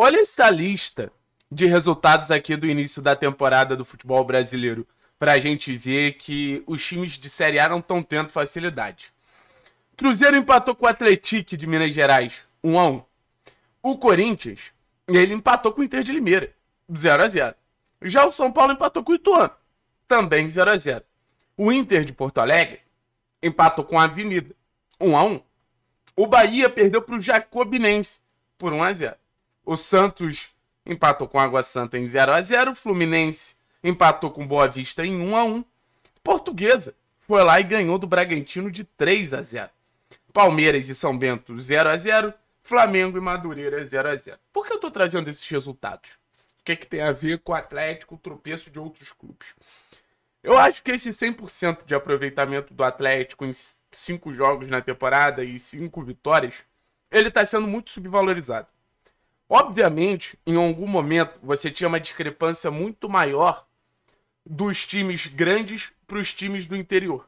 Olha essa lista de resultados aqui do início da temporada do futebol brasileiro para a gente ver que os times de Série A não estão tendo facilidade. Cruzeiro empatou com o Atletique de Minas Gerais, 1 a 1. O Corinthians, ele empatou com o Inter de Limeira, 0 a 0. Já o São Paulo empatou com o Ituano, também 0 a 0. O Inter de Porto Alegre empatou com a Avenida, 1 a 1. O Bahia perdeu para o Jacobinense por 1 a 0. O Santos empatou com Água Santa em 0 x 0 O Fluminense empatou com Boa Vista em 1 x 1 Portuguesa foi lá e ganhou do Bragantino de 3 x 0 Palmeiras e São Bento 0 x 0 Flamengo e Madureira 0 x 0 Por que eu estou trazendo esses resultados? O que, é que tem a ver com o Atlético, o tropeço de outros clubes? Eu acho que esse 100% de aproveitamento do Atlético em 5 jogos na temporada e 5 vitórias, ele está sendo muito subvalorizado. Obviamente, em algum momento, você tinha uma discrepância muito maior dos times grandes para os times do interior.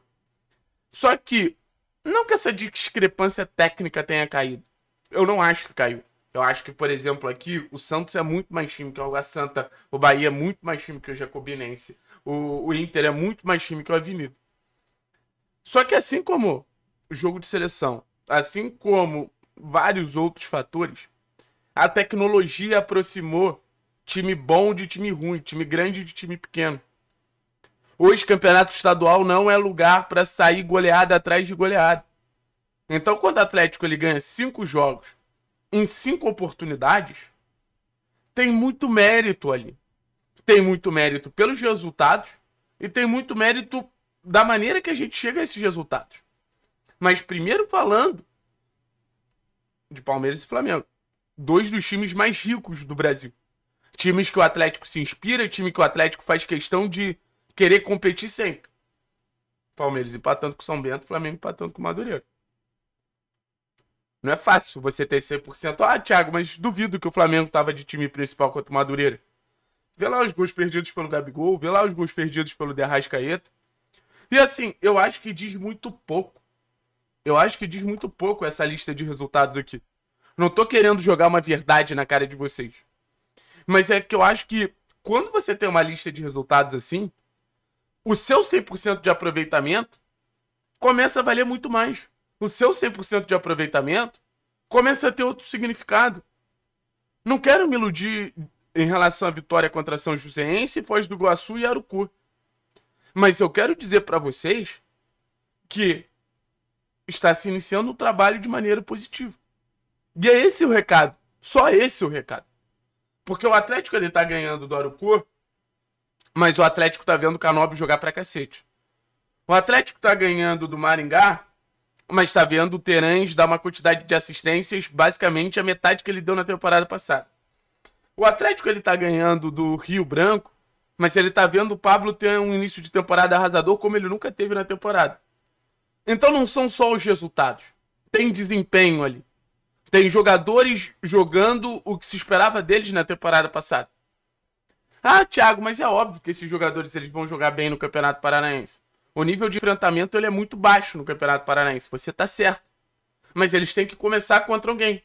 Só que, não que essa discrepância técnica tenha caído. Eu não acho que caiu. Eu acho que, por exemplo, aqui o Santos é muito mais time que o Água Santa, o Bahia é muito mais time que o Jacobinense, o, o Inter é muito mais time que o Avenida. Só que assim como o jogo de seleção, assim como vários outros fatores, a tecnologia aproximou time bom de time ruim, time grande de time pequeno. Hoje, campeonato estadual não é lugar para sair goleada atrás de goleada. Então, quando o Atlético ele ganha cinco jogos em cinco oportunidades, tem muito mérito ali. Tem muito mérito pelos resultados e tem muito mérito da maneira que a gente chega a esses resultados. Mas primeiro falando de Palmeiras e Flamengo dois dos times mais ricos do Brasil. Times que o Atlético se inspira, time que o Atlético faz questão de querer competir sempre. Palmeiras empatando com São Bento, Flamengo empatando com Madureira. Não é fácil você ter 100%. Ah, Thiago, mas duvido que o Flamengo tava de time principal contra o Madureira. Vê lá os gols perdidos pelo Gabigol, vê lá os gols perdidos pelo Derrascaeta. E assim, eu acho que diz muito pouco. Eu acho que diz muito pouco essa lista de resultados aqui. Não tô querendo jogar uma verdade na cara de vocês. Mas é que eu acho que quando você tem uma lista de resultados assim, o seu 100% de aproveitamento começa a valer muito mais. O seu 100% de aproveitamento começa a ter outro significado. Não quero me iludir em relação à vitória contra São Joséense, Foz do Iguaçu e Arucu. Mas eu quero dizer para vocês que está se iniciando um trabalho de maneira positiva. E é esse o recado. Só esse o recado. Porque o Atlético ele tá ganhando do Arucu, mas o Atlético tá vendo o Canobio jogar pra cacete. O Atlético tá ganhando do Maringá, mas tá vendo o Terãs dar uma quantidade de assistências, basicamente a metade que ele deu na temporada passada. O Atlético ele tá ganhando do Rio Branco, mas ele tá vendo o Pablo ter um início de temporada arrasador como ele nunca teve na temporada. Então não são só os resultados. Tem desempenho ali. Tem jogadores jogando o que se esperava deles na temporada passada. Ah, Thiago, mas é óbvio que esses jogadores eles vão jogar bem no Campeonato Paranaense. O nível de enfrentamento ele é muito baixo no Campeonato Paranaense. Você tá certo. Mas eles têm que começar contra alguém.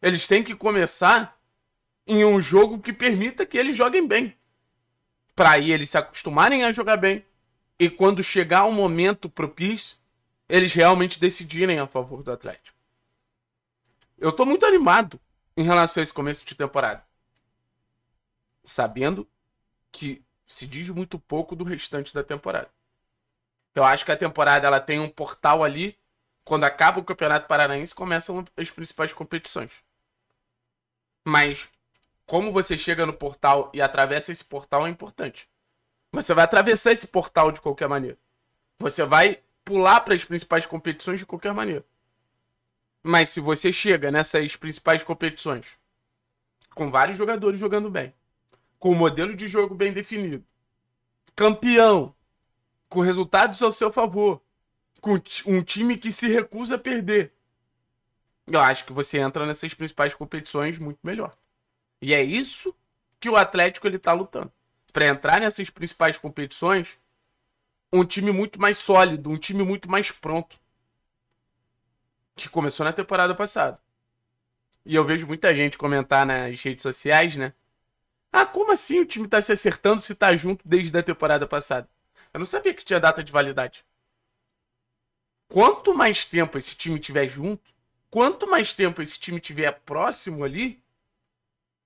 Eles têm que começar em um jogo que permita que eles joguem bem. Para aí eles se acostumarem a jogar bem. E quando chegar o um momento propício, eles realmente decidirem a favor do Atlético. Eu tô muito animado em relação a esse começo de temporada. Sabendo que se diz muito pouco do restante da temporada. Eu acho que a temporada ela tem um portal ali. Quando acaba o Campeonato Paranaense, começam as principais competições. Mas como você chega no portal e atravessa esse portal é importante. Você vai atravessar esse portal de qualquer maneira. Você vai pular para as principais competições de qualquer maneira. Mas se você chega nessas principais competições com vários jogadores jogando bem, com um modelo de jogo bem definido, campeão, com resultados ao seu favor, com um time que se recusa a perder, eu acho que você entra nessas principais competições muito melhor. E é isso que o Atlético ele tá lutando. Para entrar nessas principais competições, um time muito mais sólido, um time muito mais pronto que começou na temporada passada. E eu vejo muita gente comentar nas redes sociais, né? Ah, como assim o time tá se acertando se tá junto desde a temporada passada? Eu não sabia que tinha data de validade. Quanto mais tempo esse time tiver junto, quanto mais tempo esse time tiver próximo ali,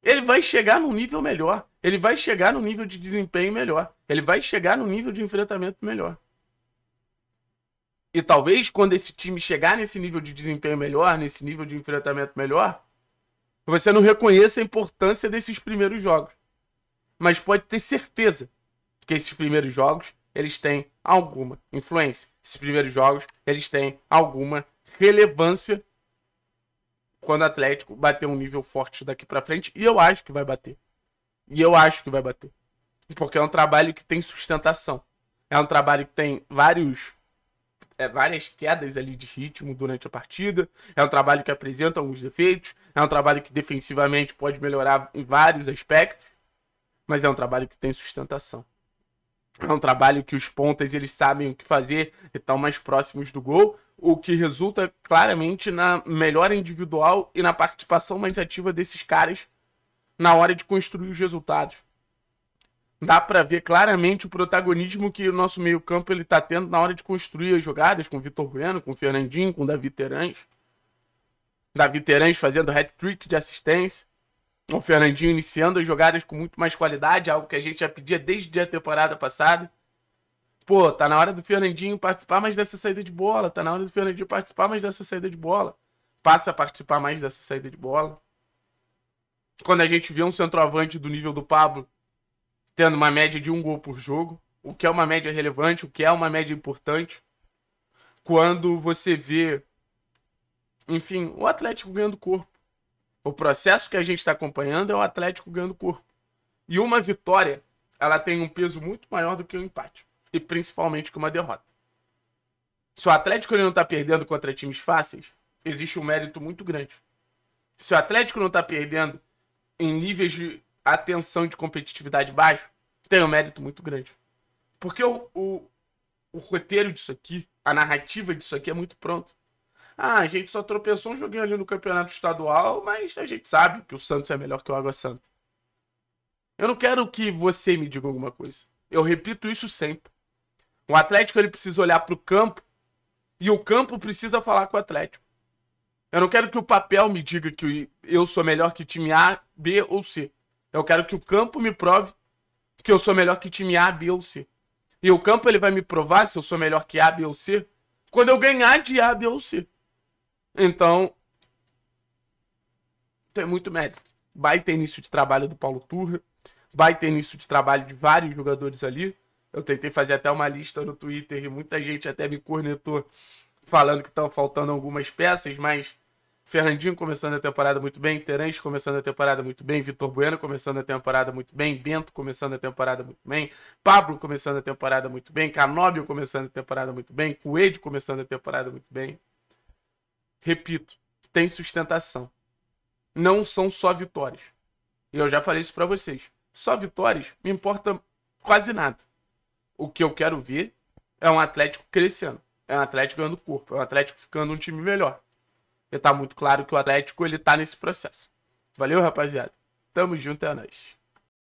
ele vai chegar num nível melhor. Ele vai chegar num nível de desempenho melhor. Ele vai chegar num nível de enfrentamento melhor. E talvez quando esse time chegar nesse nível de desempenho melhor, nesse nível de enfrentamento melhor, você não reconheça a importância desses primeiros jogos. Mas pode ter certeza que esses primeiros jogos eles têm alguma influência. Esses primeiros jogos eles têm alguma relevância quando o Atlético bater um nível forte daqui para frente. E eu acho que vai bater. E eu acho que vai bater. Porque é um trabalho que tem sustentação. É um trabalho que tem vários é, várias quedas ali de ritmo durante a partida. É um trabalho que apresenta alguns defeitos. É um trabalho que defensivamente pode melhorar em vários aspectos. Mas é um trabalho que tem sustentação. É um trabalho que os pontas eles sabem o que fazer e estão mais próximos do gol, o que resulta claramente na melhora individual e na participação mais ativa desses caras na hora de construir os resultados dá para ver claramente o protagonismo que o nosso meio-campo ele tá tendo na hora de construir as jogadas com o Vitor Bueno, com o Fernandinho, com o Davi Terãs. Davi Terãs fazendo hat-trick de assistência. O Fernandinho iniciando as jogadas com muito mais qualidade, algo que a gente já pedia desde a temporada passada. Pô, tá na hora do Fernandinho participar mais dessa saída de bola, tá na hora do Fernandinho participar mais dessa saída de bola. Passa a participar mais dessa saída de bola. Quando a gente vê um centroavante do nível do Pablo, tendo uma média de um gol por jogo, o que é uma média relevante, o que é uma média importante. Quando você vê, enfim, o Atlético ganhando corpo. O processo que a gente está acompanhando é o Atlético ganhando corpo. E uma vitória, ela tem um peso muito maior do que um empate. E principalmente que uma derrota. Se o Atlético ele não está perdendo contra times fáceis, existe um mérito muito grande. Se o Atlético não está perdendo em níveis de a tensão de competitividade baixa, tem um mérito muito grande. Porque o, o, o roteiro disso aqui, a narrativa disso aqui é muito pronta. Ah, a gente só tropeçou um joguinho ali no campeonato estadual, mas a gente sabe que o Santos é melhor que o Água Santa. Eu não quero que você me diga alguma coisa. Eu repito isso sempre. O Atlético ele precisa olhar para o campo e o campo precisa falar com o Atlético. Eu não quero que o papel me diga que eu sou melhor que time A, B ou C. Eu quero que o campo me prove que eu sou melhor que time A, B ou C. E o campo ele vai me provar se eu sou melhor que A, B ou C quando eu ganhar de A, B ou C. Então, tem muito mérito. Vai ter início de trabalho do Paulo Turra, vai ter início de trabalho de vários jogadores ali. Eu tentei fazer até uma lista no Twitter e muita gente até me cornetou falando que estão faltando algumas peças, mas Fernandinho começando a temporada muito bem, Terence começando a temporada muito bem, Vitor Bueno começando a temporada muito bem, Bento começando a temporada muito bem, Pablo começando a temporada muito bem, Canóbio começando a temporada muito bem, Coelho começando a temporada muito bem. Repito, tem sustentação. Não são só vitórias. E eu já falei isso para vocês. Só vitórias me importa quase nada. O que eu quero ver é um Atlético crescendo, é um Atlético ganhando corpo, é um Atlético ficando um time melhor e tá muito claro que o Atlético ele tá nesse processo. Valeu, rapaziada. Tamo junto, é nóis.